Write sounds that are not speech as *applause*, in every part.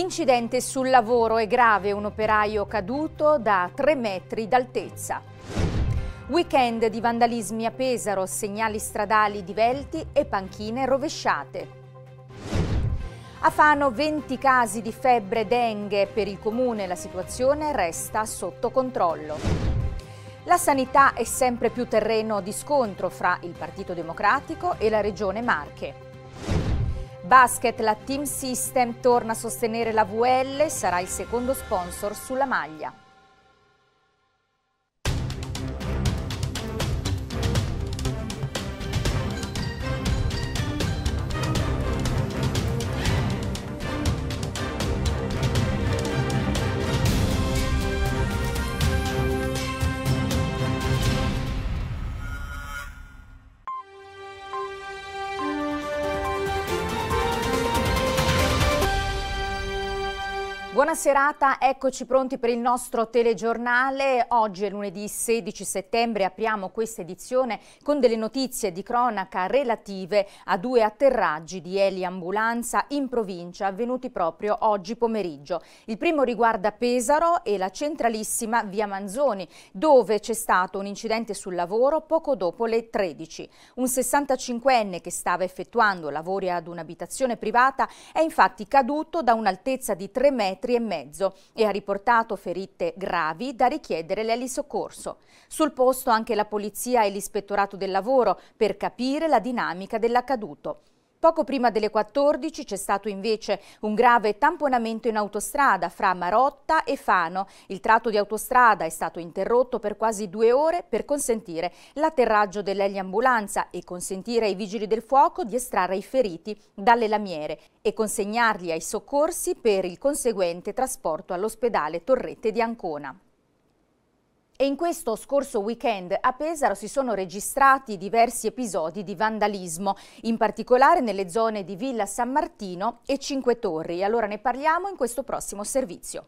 Incidente sul lavoro è grave, un operaio caduto da 3 metri d'altezza. Weekend di vandalismi a Pesaro, segnali stradali divelti e panchine rovesciate. A Fano 20 casi di febbre dengue, per il comune la situazione resta sotto controllo. La sanità è sempre più terreno di scontro fra il Partito Democratico e la Regione Marche. Basket, la Team System torna a sostenere la VL, sarà il secondo sponsor sulla maglia. Buona serata, eccoci pronti per il nostro telegiornale. Oggi è lunedì 16 settembre, apriamo questa edizione con delle notizie di cronaca relative a due atterraggi di Eli Ambulanza in provincia avvenuti proprio oggi pomeriggio. Il primo riguarda Pesaro e la centralissima via Manzoni, dove c'è stato un incidente sul lavoro poco dopo le 13. Un 65enne che stava effettuando lavori ad un'abitazione privata è infatti caduto da un'altezza di 3 metri e mezzo e ha riportato ferite gravi da richiedere l'elisoccorso. Sul posto anche la polizia e l'ispettorato del lavoro per capire la dinamica dell'accaduto. Poco prima delle 14 c'è stato invece un grave tamponamento in autostrada fra Marotta e Fano. Il tratto di autostrada è stato interrotto per quasi due ore per consentire l'atterraggio dell'eliambulanza e consentire ai vigili del fuoco di estrarre i feriti dalle lamiere e consegnarli ai soccorsi per il conseguente trasporto all'ospedale Torrette di Ancona. E in questo scorso weekend a Pesaro si sono registrati diversi episodi di vandalismo, in particolare nelle zone di Villa San Martino e Cinque Torri. Allora ne parliamo in questo prossimo servizio.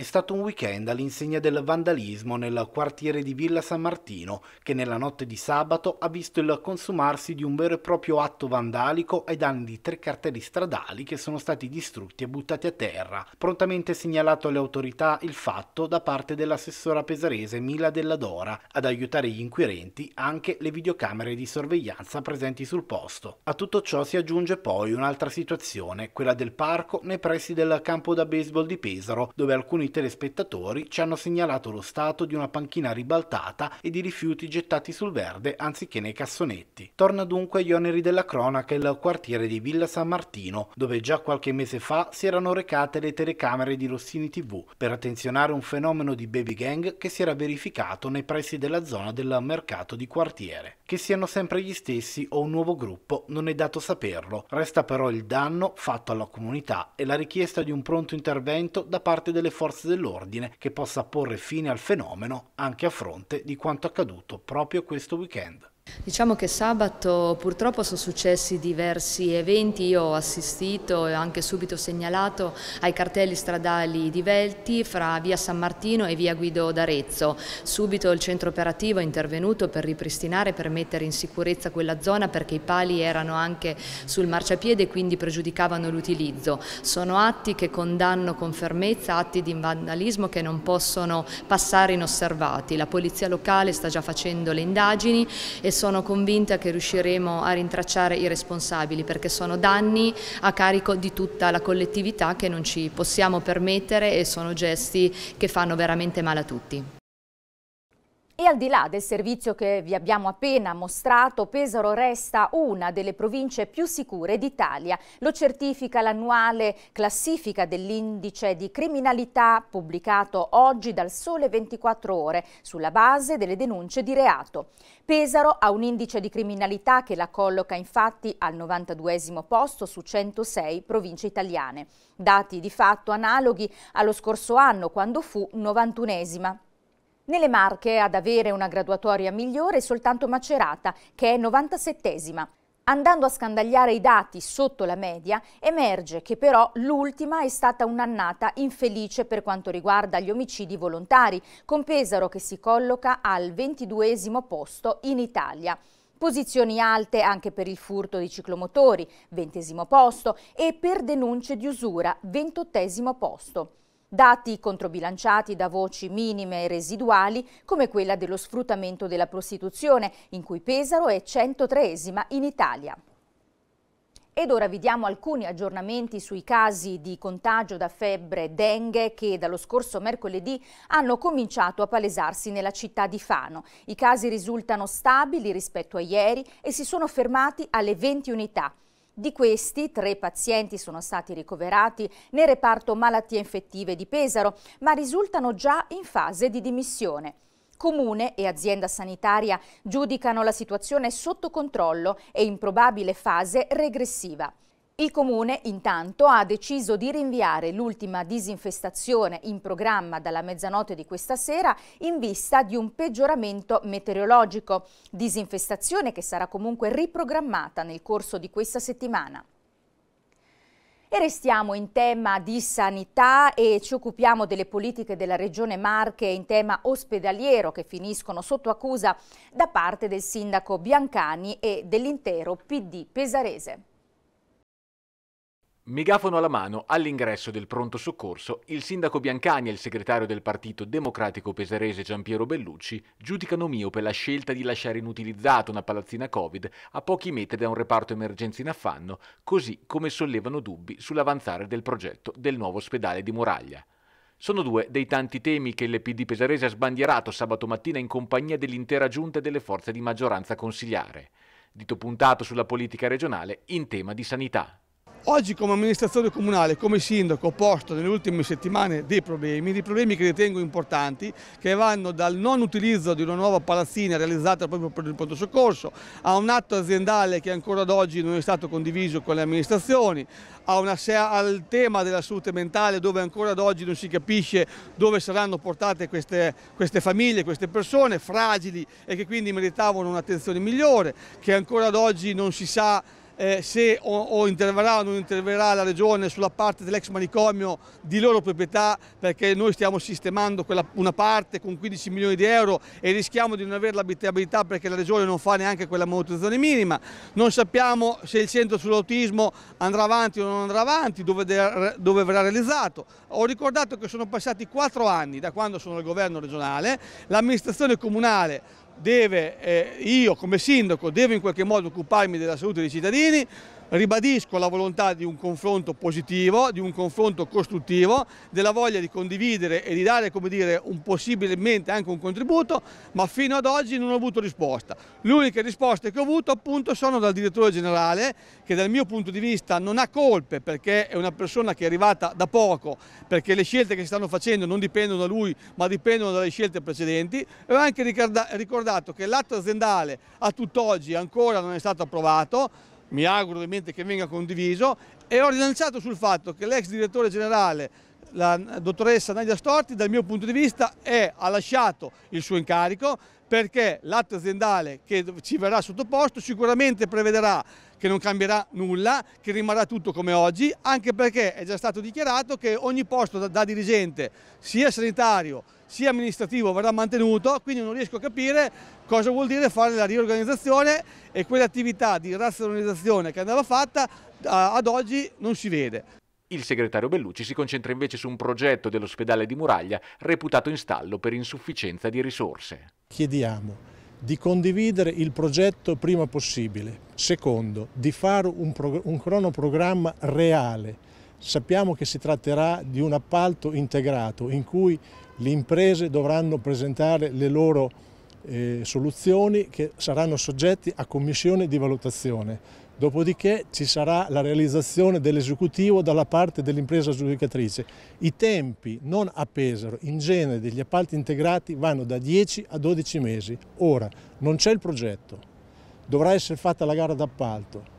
È stato un weekend all'insegna del vandalismo nel quartiere di Villa San Martino, che nella notte di sabato ha visto il consumarsi di un vero e proprio atto vandalico ai danni di tre cartelli stradali che sono stati distrutti e buttati a terra. Prontamente segnalato alle autorità il fatto da parte dell'assessora pesarese Mila Della Dora, ad aiutare gli inquirenti anche le videocamere di sorveglianza presenti sul posto. A tutto ciò si aggiunge poi un'altra situazione, quella del parco nei pressi del campo da baseball di Pesaro, dove alcuni alcuni telespettatori ci hanno segnalato lo stato di una panchina ribaltata e di rifiuti gettati sul verde anziché nei cassonetti. Torna dunque agli oneri della cronaca il quartiere di Villa San Martino, dove già qualche mese fa si erano recate le telecamere di Rossini TV per attenzionare un fenomeno di baby gang che si era verificato nei pressi della zona del mercato di quartiere che siano sempre gli stessi o un nuovo gruppo non è dato saperlo. Resta però il danno fatto alla comunità e la richiesta di un pronto intervento da parte delle forze dell'ordine che possa porre fine al fenomeno anche a fronte di quanto accaduto proprio questo weekend. Diciamo che sabato purtroppo sono successi diversi eventi, io ho assistito e ho anche subito segnalato ai cartelli stradali di Velti fra via San Martino e via Guido d'Arezzo. Subito il centro operativo è intervenuto per ripristinare, per mettere in sicurezza quella zona perché i pali erano anche sul marciapiede e quindi pregiudicavano l'utilizzo. Sono atti che condanno con fermezza, atti di vandalismo che non possono passare inosservati. La polizia locale sta già facendo le indagini e sono convinta che riusciremo a rintracciare i responsabili perché sono danni a carico di tutta la collettività che non ci possiamo permettere e sono gesti che fanno veramente male a tutti. E al di là del servizio che vi abbiamo appena mostrato, Pesaro resta una delle province più sicure d'Italia. Lo certifica l'annuale classifica dell'indice di criminalità pubblicato oggi dal Sole 24 Ore sulla base delle denunce di reato. Pesaro ha un indice di criminalità che la colloca infatti al 92 posto su 106 province italiane. Dati di fatto analoghi allo scorso anno quando fu 91esima. Nelle Marche ad avere una graduatoria migliore è soltanto Macerata, che è 97esima. Andando a scandagliare i dati sotto la media, emerge che però l'ultima è stata un'annata infelice per quanto riguarda gli omicidi volontari, con Pesaro che si colloca al 22 posto in Italia. Posizioni alte anche per il furto di ciclomotori, 20 posto, e per denunce di usura, 28 posto dati controbilanciati da voci minime e residuali come quella dello sfruttamento della prostituzione, in cui Pesaro è 103esima in Italia. Ed ora vi diamo alcuni aggiornamenti sui casi di contagio da febbre dengue che dallo scorso mercoledì hanno cominciato a palesarsi nella città di Fano. I casi risultano stabili rispetto a ieri e si sono fermati alle 20 unità. Di questi, tre pazienti sono stati ricoverati nel reparto malattie infettive di Pesaro, ma risultano già in fase di dimissione. Comune e azienda sanitaria giudicano la situazione sotto controllo e in probabile fase regressiva. Il comune intanto ha deciso di rinviare l'ultima disinfestazione in programma dalla mezzanotte di questa sera in vista di un peggioramento meteorologico, disinfestazione che sarà comunque riprogrammata nel corso di questa settimana. E restiamo in tema di sanità e ci occupiamo delle politiche della Regione Marche in tema ospedaliero che finiscono sotto accusa da parte del sindaco Biancani e dell'intero PD pesarese. Megafono alla mano, all'ingresso del pronto soccorso, il sindaco Biancani e il segretario del Partito Democratico Pesarese Giampiero Bellucci giudicano miope la scelta di lasciare inutilizzata una palazzina Covid a pochi metri da un reparto emergenza in affanno, così come sollevano dubbi sull'avanzare del progetto del nuovo ospedale di Muraglia. Sono due dei tanti temi che l'EPD PD pesarese ha sbandierato sabato mattina in compagnia dell'intera giunta e delle forze di maggioranza consigliare. Dito puntato sulla politica regionale in tema di sanità. Oggi come amministratore comunale, come sindaco, ho posto nelle ultime settimane dei problemi, dei problemi che ritengo importanti, che vanno dal non utilizzo di una nuova palazzina realizzata proprio per il pronto soccorso, a un atto aziendale che ancora ad oggi non è stato condiviso con le amministrazioni, una, al tema della salute mentale dove ancora ad oggi non si capisce dove saranno portate queste, queste famiglie, queste persone fragili e che quindi meritavano un'attenzione migliore, che ancora ad oggi non si sa eh, se o, o, interverrà o non interverrà la Regione sulla parte dell'ex manicomio di loro proprietà perché noi stiamo sistemando quella, una parte con 15 milioni di euro e rischiamo di non avere l'abitabilità perché la Regione non fa neanche quella manutenzione minima. Non sappiamo se il centro sull'autismo andrà avanti o non andrà avanti, dove, de, dove verrà realizzato. Ho ricordato che sono passati 4 anni da quando sono al governo regionale, l'amministrazione comunale deve, eh, io come sindaco devo in qualche modo occuparmi della salute dei cittadini, Ribadisco la volontà di un confronto positivo, di un confronto costruttivo, della voglia di condividere e di dare come dire, un, possibilmente anche un contributo, ma fino ad oggi non ho avuto risposta. L'unica risposta che ho avuto appunto sono dal direttore generale che dal mio punto di vista non ha colpe perché è una persona che è arrivata da poco, perché le scelte che si stanno facendo non dipendono da lui ma dipendono dalle scelte precedenti. E ho anche ricordato che l'atto aziendale a tutt'oggi ancora non è stato approvato, mi auguro ovviamente che venga condiviso e ho rilanciato sul fatto che l'ex direttore generale la dottoressa Nadia Storti dal mio punto di vista è, ha lasciato il suo incarico perché l'atto aziendale che ci verrà sottoposto sicuramente prevederà che non cambierà nulla, che rimarrà tutto come oggi, anche perché è già stato dichiarato che ogni posto da, da dirigente, sia sanitario sia amministrativo, verrà mantenuto, quindi non riesco a capire cosa vuol dire fare la riorganizzazione e quell'attività di razionalizzazione che andava fatta ad oggi non si vede. Il segretario Bellucci si concentra invece su un progetto dell'ospedale di Muraglia reputato in stallo per insufficienza di risorse. Chiediamo di condividere il progetto prima possibile, secondo di fare un, un cronoprogramma reale. Sappiamo che si tratterà di un appalto integrato in cui le imprese dovranno presentare le loro eh, soluzioni che saranno soggetti a commissione di valutazione. Dopodiché ci sarà la realizzazione dell'esecutivo dalla parte dell'impresa giudicatrice. I tempi non a Pesaro, in genere degli appalti integrati vanno da 10 a 12 mesi. Ora non c'è il progetto, dovrà essere fatta la gara d'appalto.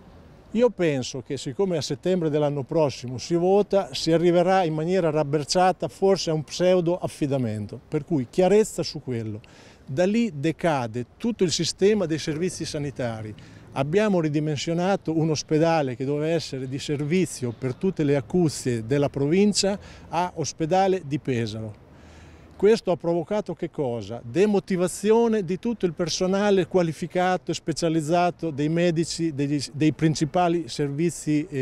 Io penso che siccome a settembre dell'anno prossimo si vota, si arriverà in maniera rabberciata forse a un pseudo affidamento, per cui chiarezza su quello. Da lì decade tutto il sistema dei servizi sanitari. Abbiamo ridimensionato un ospedale che doveva essere di servizio per tutte le acuzie della provincia a ospedale di Pesaro. Questo ha provocato che cosa? Demotivazione di tutto il personale qualificato e specializzato dei medici degli, dei principali servizi e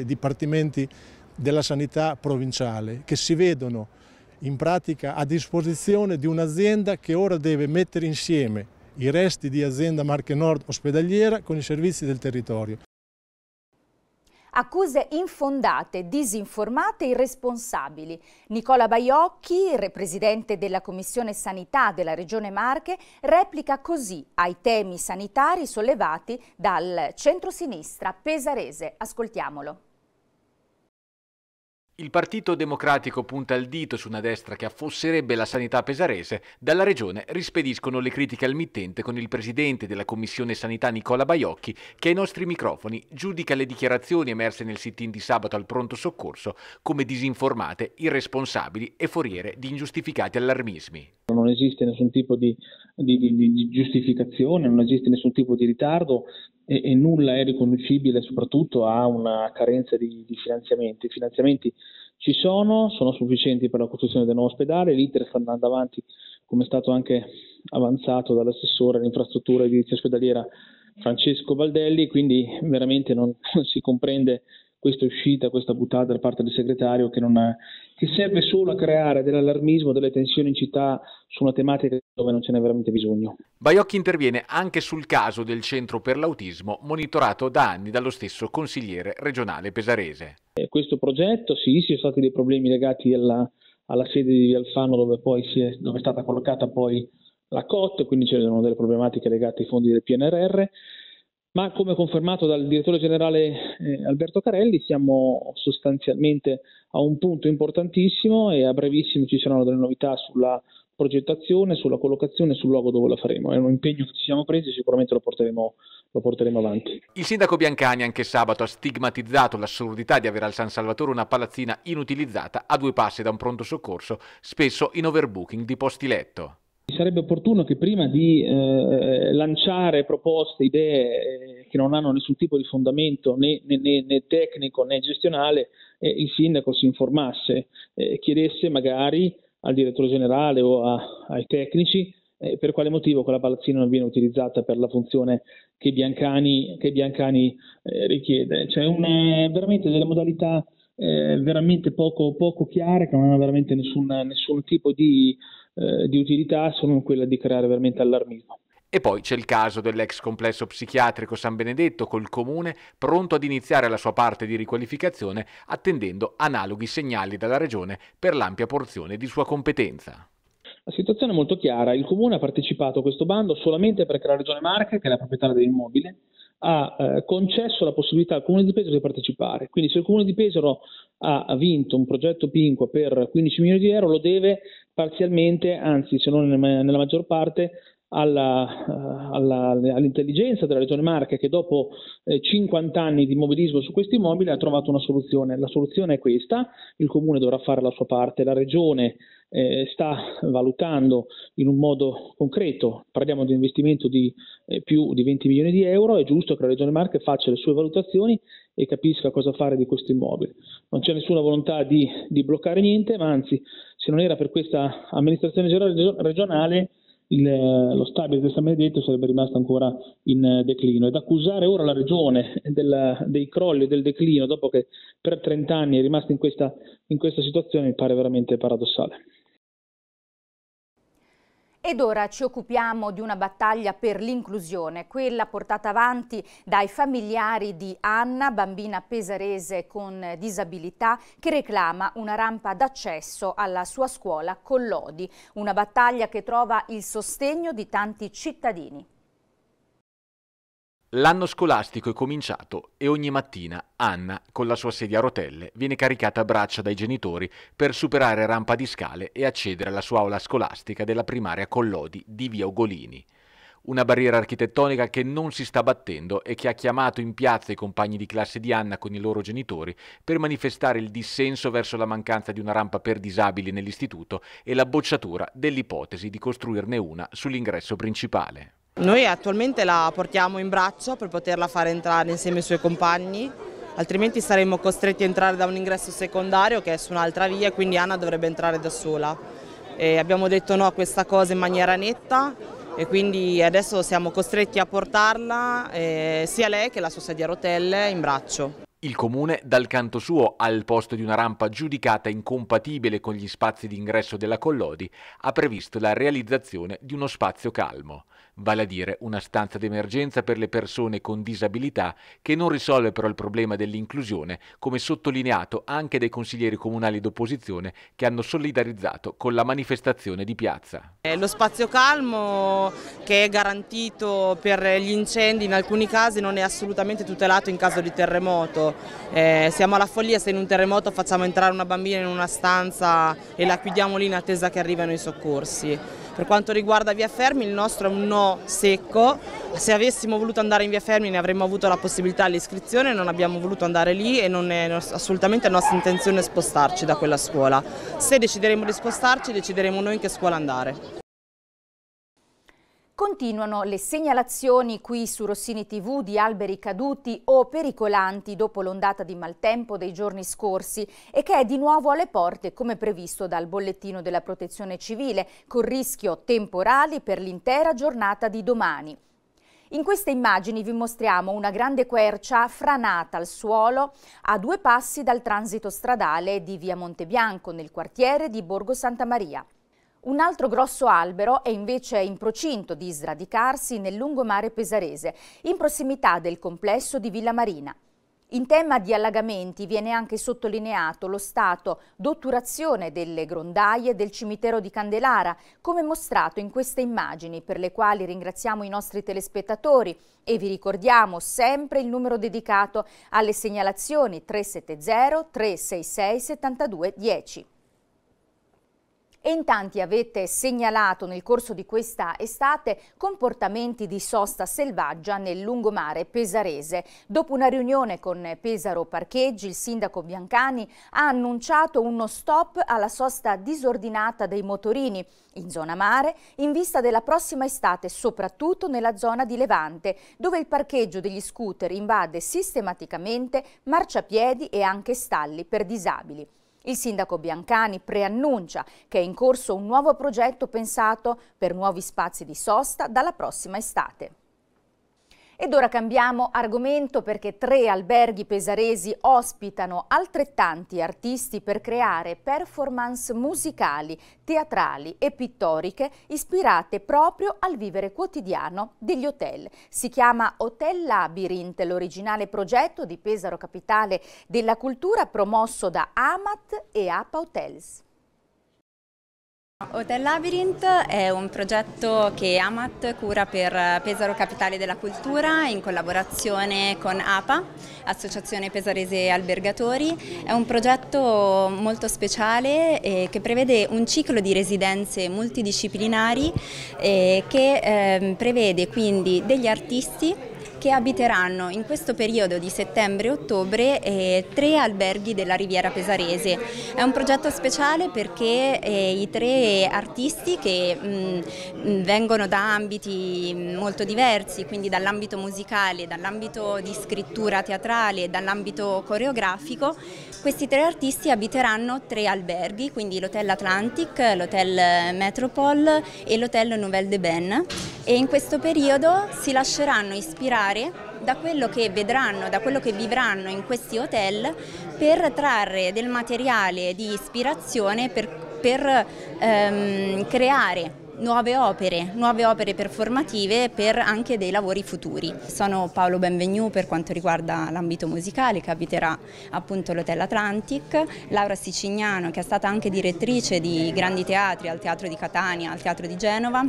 eh, dipartimenti della sanità provinciale che si vedono in pratica a disposizione di un'azienda che ora deve mettere insieme i resti di azienda Marche Nord ospedaliera con i servizi del territorio. Accuse infondate, disinformate e irresponsabili. Nicola Baiocchi, presidente della Commissione Sanità della Regione Marche, replica così ai temi sanitari sollevati dal centrosinistra pesarese. Ascoltiamolo. Il Partito Democratico punta il dito su una destra che affosserebbe la sanità pesarese. Dalla regione rispediscono le critiche al mittente con il presidente della Commissione Sanità Nicola Baiocchi che ai nostri microfoni giudica le dichiarazioni emerse nel sit-in di sabato al pronto soccorso come disinformate, irresponsabili e foriere di ingiustificati allarmismi. Non esiste nessun tipo di, di, di, di giustificazione, non esiste nessun tipo di ritardo, e, e, nulla è riconducibile soprattutto a una carenza di, di, finanziamenti. I finanziamenti ci sono, sono sufficienti per la costruzione del nuovo ospedale, l'iter sta andando avanti come è stato anche avanzato dall'assessore all'infrastruttura edilizia ospedaliera Francesco Baldelli, quindi veramente non, non si comprende questa uscita, questa buttata da parte del segretario che, ha, che serve solo a creare dell'allarmismo, delle tensioni in città su una tematica dove non ce n'è veramente bisogno. Baiocchi interviene anche sul caso del centro per l'autismo monitorato da anni dallo stesso consigliere regionale pesarese. Questo progetto, sì, ci sono stati dei problemi legati alla, alla sede di Alfano dove, è, dove è stata collocata poi la COT, quindi c'erano delle problematiche legate ai fondi del PNRR, ma come confermato dal direttore generale eh, Alberto Carelli siamo sostanzialmente a un punto importantissimo e a brevissimo ci saranno delle novità sulla progettazione, sulla collocazione, e sul luogo dove la faremo. È un impegno che ci siamo presi e sicuramente lo porteremo, lo porteremo avanti. Il sindaco Biancani anche sabato ha stigmatizzato l'assurdità di avere al San Salvatore una palazzina inutilizzata a due passi da un pronto soccorso, spesso in overbooking di posti letto sarebbe opportuno che prima di eh, lanciare proposte, idee eh, che non hanno nessun tipo di fondamento né, né, né tecnico né gestionale, eh, il sindaco si informasse, eh, chiedesse magari al direttore generale o a, ai tecnici eh, per quale motivo quella palazzina non viene utilizzata per la funzione che Biancani, che Biancani eh, richiede. Cioè veramente delle modalità eh, veramente poco, poco, chiare, che non hanno veramente nessun, nessun tipo di, eh, di utilità, se non quella di creare veramente allarmismo. E poi c'è il caso dell'ex complesso psichiatrico San Benedetto col comune pronto ad iniziare la sua parte di riqualificazione attendendo analoghi segnali dalla regione per l'ampia porzione di sua competenza. La situazione è molto chiara, il comune ha partecipato a questo bando solamente perché la regione Marche, che è la proprietaria dell'immobile, ha eh, concesso la possibilità al Comune di Pesaro di partecipare. Quindi se il Comune di Pesaro ha vinto un progetto Pinqua per 15 milioni di euro, lo deve parzialmente, anzi se non nella maggior parte, alla, eh, alla, all'intelligenza della Regione Marche che dopo eh, 50 anni di mobilismo su questi immobili ha trovato una soluzione. La soluzione è questa, il Comune dovrà fare la sua parte, la Regione eh, sta valutando in un modo concreto, parliamo di un investimento di eh, più di 20 milioni di euro, è giusto che la Regione Marche faccia le sue valutazioni e capisca cosa fare di questo immobile. Non c'è nessuna volontà di, di bloccare niente, ma anzi, se non era per questa amministrazione regionale, il, eh, lo stabile del San Benedetto sarebbe rimasto ancora in eh, declino. Ed accusare ora la regione del, dei crolli e del declino, dopo che per 30 anni è rimasta in questa, in questa situazione, mi pare veramente paradossale. Ed ora ci occupiamo di una battaglia per l'inclusione, quella portata avanti dai familiari di Anna, bambina pesarese con disabilità, che reclama una rampa d'accesso alla sua scuola Collodi, una battaglia che trova il sostegno di tanti cittadini. L'anno scolastico è cominciato e ogni mattina Anna, con la sua sedia a rotelle, viene caricata a braccia dai genitori per superare rampa di scale e accedere alla sua aula scolastica della primaria Collodi di via Ugolini. Una barriera architettonica che non si sta battendo e che ha chiamato in piazza i compagni di classe di Anna con i loro genitori per manifestare il dissenso verso la mancanza di una rampa per disabili nell'istituto e la bocciatura dell'ipotesi di costruirne una sull'ingresso principale. Noi attualmente la portiamo in braccio per poterla fare entrare insieme ai suoi compagni, altrimenti saremmo costretti a entrare da un ingresso secondario che è su un'altra via e quindi Anna dovrebbe entrare da sola. E abbiamo detto no a questa cosa in maniera netta e quindi adesso siamo costretti a portarla eh, sia lei che la sua sedia a rotelle in braccio. Il comune, dal canto suo, al posto di una rampa giudicata incompatibile con gli spazi d'ingresso della Collodi, ha previsto la realizzazione di uno spazio calmo, vale a dire una stanza d'emergenza per le persone con disabilità che non risolve però il problema dell'inclusione, come sottolineato anche dai consiglieri comunali d'opposizione che hanno solidarizzato con la manifestazione di piazza. È lo spazio calmo che è garantito per gli incendi in alcuni casi non è assolutamente tutelato in caso di terremoto eh, siamo alla follia se in un terremoto facciamo entrare una bambina in una stanza e la chiudiamo lì in attesa che arrivino i soccorsi. Per quanto riguarda Via Fermi il nostro è un no secco, se avessimo voluto andare in Via Fermi ne avremmo avuto la possibilità all'iscrizione, non abbiamo voluto andare lì e non è assolutamente nostra intenzione spostarci da quella scuola. Se decideremo di spostarci decideremo noi in che scuola andare. Continuano le segnalazioni qui su Rossini TV di alberi caduti o pericolanti dopo l'ondata di maltempo dei giorni scorsi e che è di nuovo alle porte come previsto dal bollettino della protezione civile con rischio temporali per l'intera giornata di domani. In queste immagini vi mostriamo una grande quercia franata al suolo a due passi dal transito stradale di via Montebianco nel quartiere di Borgo Santa Maria. Un altro grosso albero è invece in procinto di sradicarsi nel lungomare pesarese, in prossimità del complesso di Villa Marina. In tema di allagamenti viene anche sottolineato lo stato d'otturazione delle grondaie del cimitero di Candelara, come mostrato in queste immagini, per le quali ringraziamo i nostri telespettatori e vi ricordiamo sempre il numero dedicato alle segnalazioni 370 366 7210 e in tanti avete segnalato nel corso di questa estate comportamenti di sosta selvaggia nel lungomare pesarese. Dopo una riunione con Pesaro Parcheggi, il sindaco Biancani ha annunciato uno stop alla sosta disordinata dei motorini in zona mare in vista della prossima estate, soprattutto nella zona di Levante, dove il parcheggio degli scooter invade sistematicamente marciapiedi e anche stalli per disabili. Il sindaco Biancani preannuncia che è in corso un nuovo progetto pensato per nuovi spazi di sosta dalla prossima estate. Ed ora cambiamo argomento perché tre alberghi pesaresi ospitano altrettanti artisti per creare performance musicali, teatrali e pittoriche ispirate proprio al vivere quotidiano degli hotel. Si chiama Hotel Labyrinth, l'originale progetto di Pesaro Capitale della Cultura promosso da Amat e APA Hotels. Hotel Labyrinth è un progetto che Amat cura per Pesaro Capitale della Cultura in collaborazione con APA, Associazione Pesarese Albergatori. È un progetto molto speciale eh, che prevede un ciclo di residenze multidisciplinari eh, che ehm, prevede quindi degli artisti che abiteranno in questo periodo di settembre-ottobre eh, tre alberghi della Riviera Pesarese. È un progetto speciale perché eh, i tre artisti che mh, mm, mm, vengono da ambiti mm, molto diversi, quindi dall'ambito musicale, dall'ambito di scrittura teatrale, dall'ambito coreografico, questi tre artisti abiteranno tre alberghi, quindi l'Hotel Atlantic, l'Hotel Metropole e l'Hotel Nouvelle de Ben e in questo periodo si lasceranno ispirare imparare da quello che vedranno, da quello che vivranno in questi hotel per trarre del materiale di ispirazione per, per ehm, creare nuove opere, nuove opere performative per anche dei lavori futuri. Sono Paolo Benvenu per quanto riguarda l'ambito musicale che abiterà appunto l'Hotel Atlantic, Laura Sicignano che è stata anche direttrice di grandi teatri al Teatro di Catania, al Teatro di Genova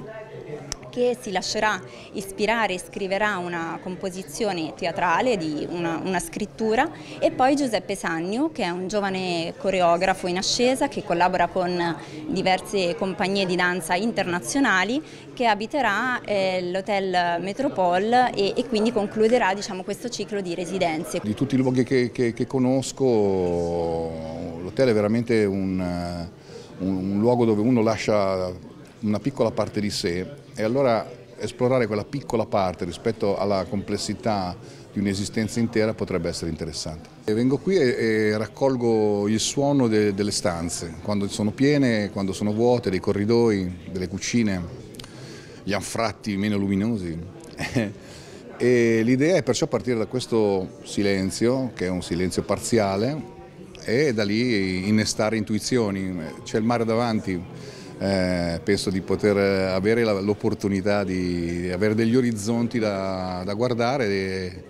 che si lascerà ispirare e scriverà una composizione teatrale, di una, una scrittura e poi Giuseppe Sannio che è un giovane coreografo in ascesa che collabora con diverse compagnie di danza internazionali che abiterà eh, l'hotel Metropole e, e, quindi concluderà diciamo, questo ciclo di residenze. Di tutti i luoghi che, che, che conosco l'hotel è veramente un, un, un luogo dove uno lascia una piccola parte di sé e allora esplorare quella piccola parte rispetto alla complessità di un'esistenza intera potrebbe essere interessante. vengo qui e, e, raccolgo il suono de, delle stanze, quando sono piene, quando sono vuote, dei corridoi, delle cucine, gli anfratti meno luminosi. *laughs* e l'idea è perciò partire da questo silenzio, che è un silenzio parziale, e da lì innestare intuizioni. C'è il mare davanti, eh, penso di poter avere l'opportunità di, avere degli orizzonti da, da guardare e,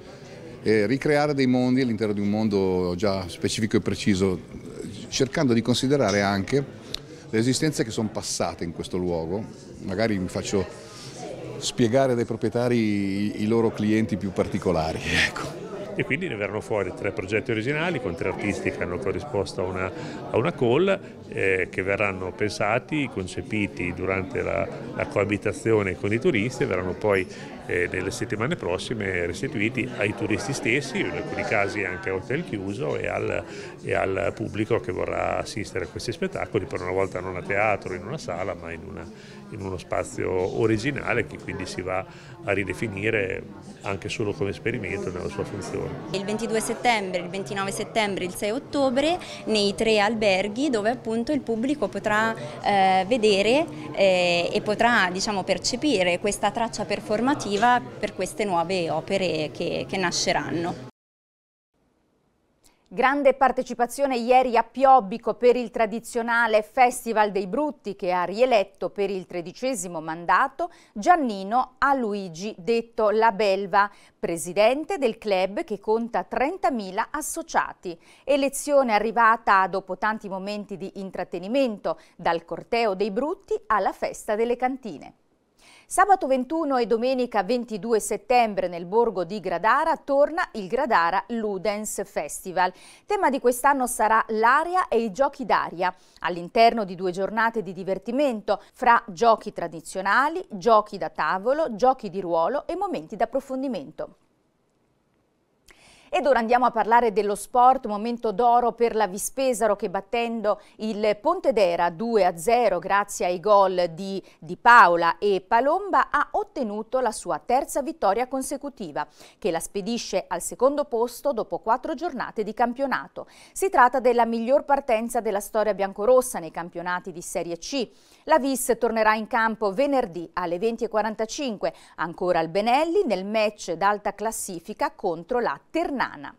e, ricreare dei mondi all'interno di un mondo già specifico e preciso, cercando di considerare anche le esistenze che sono passate in questo luogo, magari mi faccio spiegare dai proprietari i, i loro clienti più particolari. *laughs* Ecco e quindi ne verranno fuori tre progetti originali con tre artisti che hanno corrisposto a una, a una call eh, che verranno pensati, concepiti durante la, la coabitazione con i turisti e verranno poi eh, nelle settimane prossime restituiti ai turisti stessi, in alcuni casi anche a hotel chiuso e al, e al pubblico che vorrà assistere a questi spettacoli per una volta non a teatro, in una sala ma in una in uno spazio originale che quindi si va a ridefinire anche solo come esperimento nella sua funzione. Il 22 settembre, il 29 settembre, il 6 ottobre nei tre alberghi dove appunto il pubblico potrà eh, vedere eh, e potrà diciamo, percepire questa traccia performativa per queste nuove opere che, che nasceranno. Grande partecipazione ieri a Piobbico per il tradizionale Festival dei Brutti che ha rieletto per il tredicesimo mandato Giannino Aluigi, detto La Belva, presidente del club che conta 30.000 associati. Elezione arrivata dopo tanti momenti di intrattenimento, dal corteo dei Brutti alla festa delle cantine. Sabato 21 e domenica 22 settembre nel borgo di Gradara torna il Gradara Ludens Festival. Tema di quest'anno sarà l'aria e i giochi d'aria, all'interno di due giornate di divertimento fra giochi tradizionali, giochi da tavolo, giochi di ruolo e momenti d'approfondimento. Ed ora andiamo a parlare dello sport, momento d'oro per la Vispesaro che battendo il Pontedera 2-0 grazie ai gol di, di, Paola e Palomba ha ottenuto la sua terza vittoria consecutiva che la spedisce al secondo posto dopo quattro giornate di campionato. Si tratta della miglior partenza della storia biancorossa nei campionati di Serie C. La Vis tornerà in campo venerdì alle 20.45 ancora al Benelli nel match d'alta classifica contro la Ternana banana.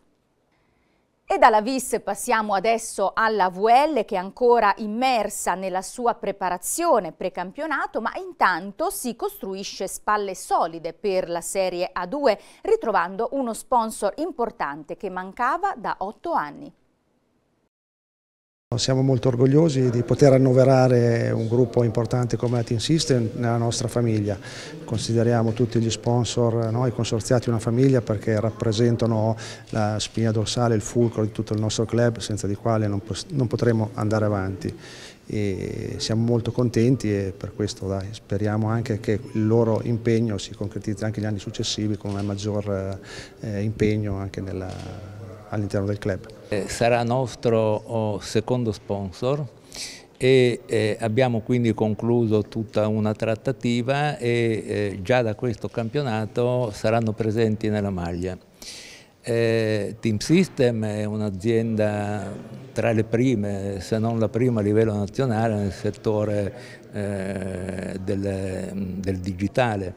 E dalla VIS passiamo adesso alla VL che è ancora immersa nella sua preparazione precampionato, ma intanto si costruisce spalle solide per la Serie A2, ritrovando uno sponsor importante che mancava da otto anni. Siamo molto orgogliosi di poter annoverare un gruppo importante come Team System nella nostra famiglia. Consideriamo tutti gli sponsor, no, i consorziati una famiglia perché rappresentano la spina dorsale, il fulcro di tutto il nostro club senza di quale non, non potremo andare avanti. E siamo molto contenti e per questo dai, speriamo anche che il loro impegno si concretizzi anche negli anni successivi con un maggior eh, impegno anche nella all'interno del club. Eh, sarà nostro oh, secondo sponsor e eh, abbiamo quindi concluso tutta una trattativa e eh, già da questo campionato saranno presenti nella maglia. Team System è un'azienda tra le prime, se non la prima a livello nazionale nel settore del, del digitale,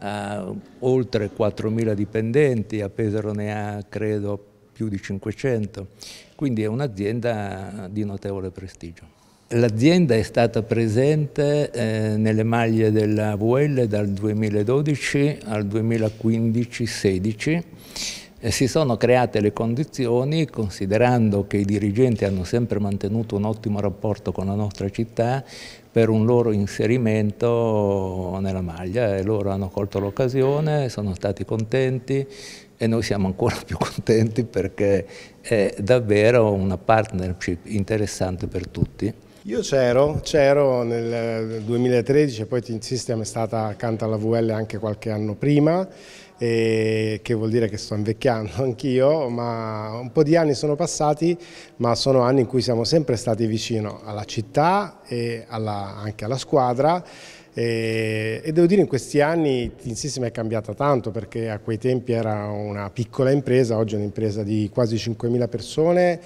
ha oltre 4.000 dipendenti, a Pesaro ne ha credo più di 500, quindi è un'azienda di notevole prestigio. L'azienda è stata presente eh, nelle maglie della VL dal 2012 al 2015-16 e eh, si sono create le condizioni, considerando che i dirigenti hanno sempre mantenuto un ottimo rapporto con la nostra città, per un loro inserimento nella maglia e loro hanno colto l'occasione, sono stati contenti, e noi siamo ancora più contenti perché è davvero una partnership interessante per tutti. Io c'ero, c'ero nel 2013 poi Team System è stata accanto alla VL anche qualche anno prima, che vuol dire che sto invecchiando *laughs* anch'io, ma un po' di anni sono passati, ma sono anni in cui siamo sempre stati vicino alla città e alla, anche alla squadra e, eh, e, devo dire in questi anni Tinsissima è cambiata tanto perché a quei tempi era una piccola impresa, oggi è un'impresa di quasi 5.000 persone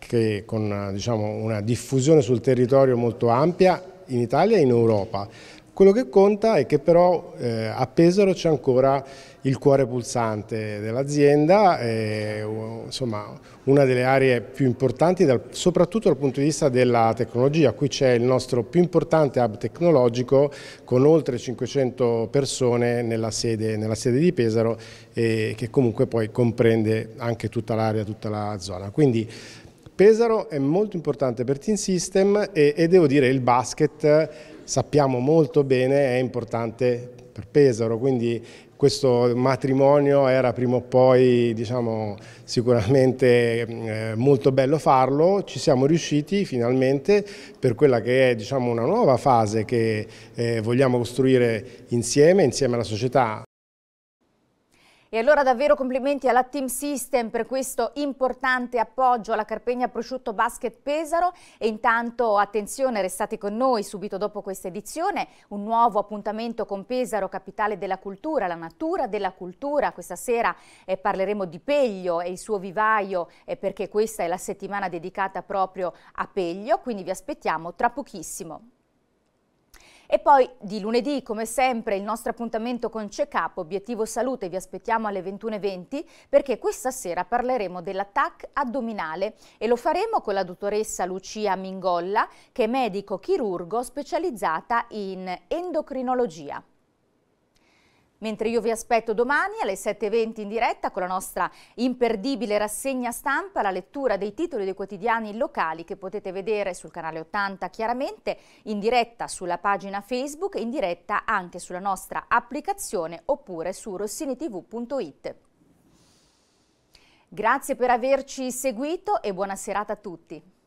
che con diciamo, una diffusione sul territorio molto ampia in Italia e in Europa. Quello che conta è che però eh, a Pesaro c'è ancora il cuore pulsante dell'azienda, eh, insomma una delle aree più importanti dal, soprattutto dal punto di vista della tecnologia. Qui c'è il nostro più importante hub tecnologico con oltre 500 persone nella sede, nella sede di Pesaro e eh, che comunque poi comprende anche tutta l'area, tutta la zona. Quindi, Pesaro è molto importante per Team System e, e devo dire il basket sappiamo molto bene è importante per Pesaro, quindi questo matrimonio era prima o poi diciamo, sicuramente eh, molto bello farlo, ci siamo riusciti finalmente per quella che è diciamo, una nuova fase che eh, vogliamo costruire insieme, insieme alla società. E allora davvero complimenti alla Team System per questo importante appoggio alla Carpegna Prosciutto Basket Pesaro e intanto attenzione restate con noi subito dopo questa edizione un nuovo appuntamento con Pesaro capitale della cultura, la natura della cultura questa sera eh, parleremo di Peglio e il suo vivaio eh, perché questa è la settimana dedicata proprio a Peglio quindi vi aspettiamo tra pochissimo. E poi di lunedì, come sempre, il nostro appuntamento con Check-up, obiettivo salute, vi aspettiamo alle 21.20 perché questa sera parleremo dell'attack addominale e lo faremo con la dottoressa Lucia Mingolla che è medico chirurgo specializzata in endocrinologia mentre io vi aspetto domani alle 7.20 in diretta con la nostra imperdibile rassegna stampa, la lettura dei titoli dei quotidiani locali che potete vedere sul canale 80 chiaramente, in diretta sulla pagina Facebook e in diretta anche sulla nostra applicazione oppure su rossinitv.it. Grazie per averci seguito e buona serata a tutti.